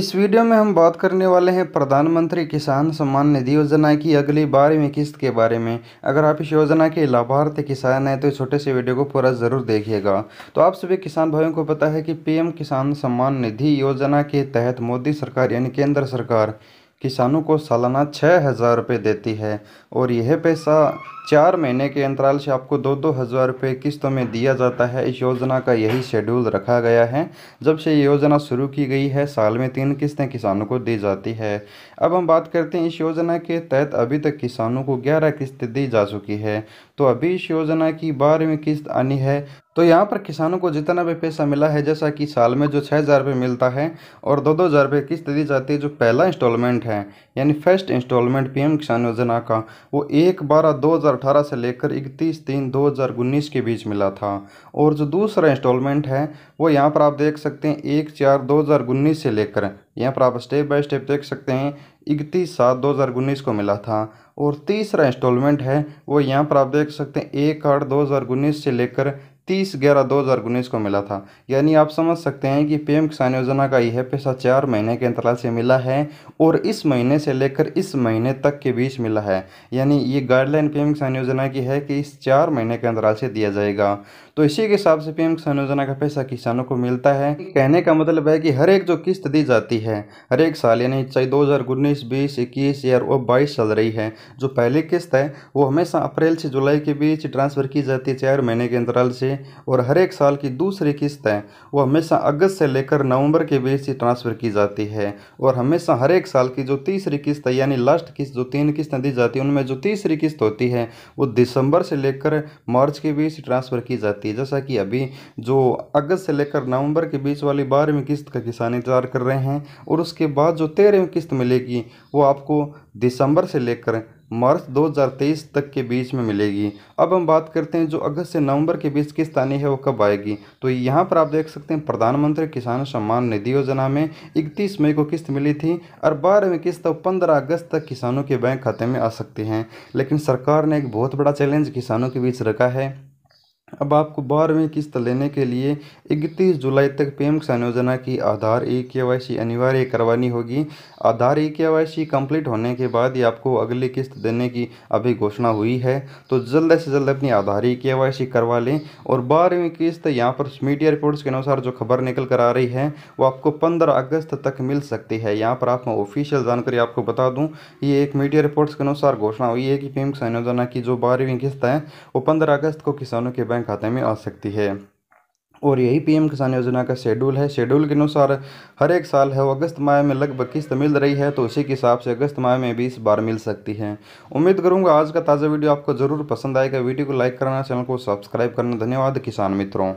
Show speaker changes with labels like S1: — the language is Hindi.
S1: इस वीडियो में हम बात करने वाले हैं प्रधानमंत्री किसान सम्मान निधि योजना की अगली बारहवीं किस्त के बारे में अगर आप इस योजना के लाभार्थी किसान हैं तो इस छोटे से वीडियो को पूरा ज़रूर देखिएगा तो आप सभी किसान भाइयों को पता है कि पीएम किसान सम्मान निधि योजना के तहत मोदी सरकार यानी केंद्र सरकार किसानों को सालाना छः हज़ार रुपये देती है और यह पैसा चार महीने के अंतराल से आपको दो दो हज़ार रुपये किस्तों में दिया जाता है इस योजना का यही शेड्यूल रखा गया है जब से ये योजना शुरू की गई है साल में तीन किस्तें किसानों को दी जाती है अब हम बात करते हैं इस योजना के तहत अभी तक किसानों को ग्यारह किस्तें दी जा चुकी है तो अभी इस योजना की बारहवीं किस्त आनी है तो यहाँ पर किसानों को जितना भी पैसा मिला है जैसा कि साल में जो छः हज़ार रुपये मिलता है और दो दो हज़ार रुपये किस्त दी जाती है जो पहला इंस्टॉलमेंट है यानी फर्स्ट इंस्टॉलमेंट पीएम किसान योजना का वो एक बारह दो हज़ार 2018 से लेकर 31 तीन 2019 के बीच मिला था और जो दूसरा इंस्टॉलमेंट है वो यहाँ पर आप देख सकते हैं एक चार 2019 से लेकर यहाँ पर आप स्टेप बाय स्टेप देख सकते हैं इकतीस सात 2019 को मिला था और तीसरा इंस्टॉलमेंट है वो यहाँ पर आप देख सकते हैं एक आठ 2019 से लेकर तीस ग्यारह दो हज़ार उन्नीस को मिला था यानी आप समझ सकते हैं कि पीएम किसान योजना का यह पैसा चार महीने के अंतराल से मिला है और इस महीने से लेकर इस महीने तक के बीच मिला है यानी ये गाइडलाइन पीएम किसान योजना की है कि इस चार महीने के अंतराल से दिया जाएगा तो इसी के हिसाब से पीएम किसान योजना का पैसा किसानों को मिलता है कहने का मतलब है कि हर एक जो किस्त दी जाती है हर एक साल यानी चाहे दो हज़ार उन्नीस बीस इक्कीस या वो बाईस चल रही है जो पहली किस्त है वो हमेशा अप्रैल से जुलाई के बीच ट्रांसफ़र की जाती है चार महीने के अंतराल से और हर एक साल की दूसरी किस्त है वो हमेशा अगस्त से लेकर नवंबर के बीच ही ट्रांसफ़र की जाती है और हमेशा हर एक साल की जो तीसरी किस्त है यानी लास्ट किस्त जो तीन किस्तें दी जाती है उनमें जो तीसरी किस्त होती है वो दिसंबर से लेकर मार्च के बीच ट्रांसफ़र की जाती है जैसा कि अभी जो अगस्त से लेकर नवंबर के बीच वाली बारहवीं किस्त का किसान इंतजार कर रहे हैं और उसके बाद जो तेरहवीं किस्त मिलेगी वो आपको दिसंबर से लेकर मार्च 2023 तक के बीच में मिलेगी अब हम बात करते हैं जो अगस्त से नवंबर के बीच किस आनी है वो कब आएगी तो यहाँ पर आप देख सकते हैं प्रधानमंत्री किसान सम्मान निधि योजना में इकतीस मई को किस्त मिली थी और बारहवीं किस्त पंद्रह अगस्त तक किसानों के बैंक खाते में आ सकती हैं लेकिन सरकार ने एक बहुत बड़ा चैलेंज किसानों के बीच रखा है अब आपको बारहवीं किस्त लेने के लिए 31 जुलाई तक पीएम किसान योजना की आधार ई के अनिवार्य करवानी होगी आधार ई के कंप्लीट होने के बाद ही आपको अगली किस्त देने की अभी घोषणा हुई है तो जल्द से जल्द अपनी आधार ई के करवा लें और बारहवीं किस्त यहाँ पर मीडिया रिपोर्ट्स के अनुसार जो खबर निकल कर आ रही है वो आपको पंद्रह अगस्त तक मिल सकती है यहाँ पर आप ऑफिशियल जानकारी आपको बता दूँ ये एक मीडिया रिपोर्ट्स के अनुसार घोषणा हुई है कि पीएम किसान योजना की जो बारहवीं किस्त है वो पंद्रह अगस्त को किसानों के बैंक खाते में आ सकती है और यही पीएम किसान योजना का शेड्यूल है शेड्यूल के अनुसार हर एक साल है वो अगस्त माह में लगभग किस्त मिल रही है तो उसी के हिसाब से अगस्त माह में बीस बार मिल सकती है उम्मीद करूंगा आज का ताज़ा वीडियो आपको ज़रूर पसंद आएगा वीडियो को लाइक करना चैनल को सब्सक्राइब करना धन्यवाद किसान मित्रों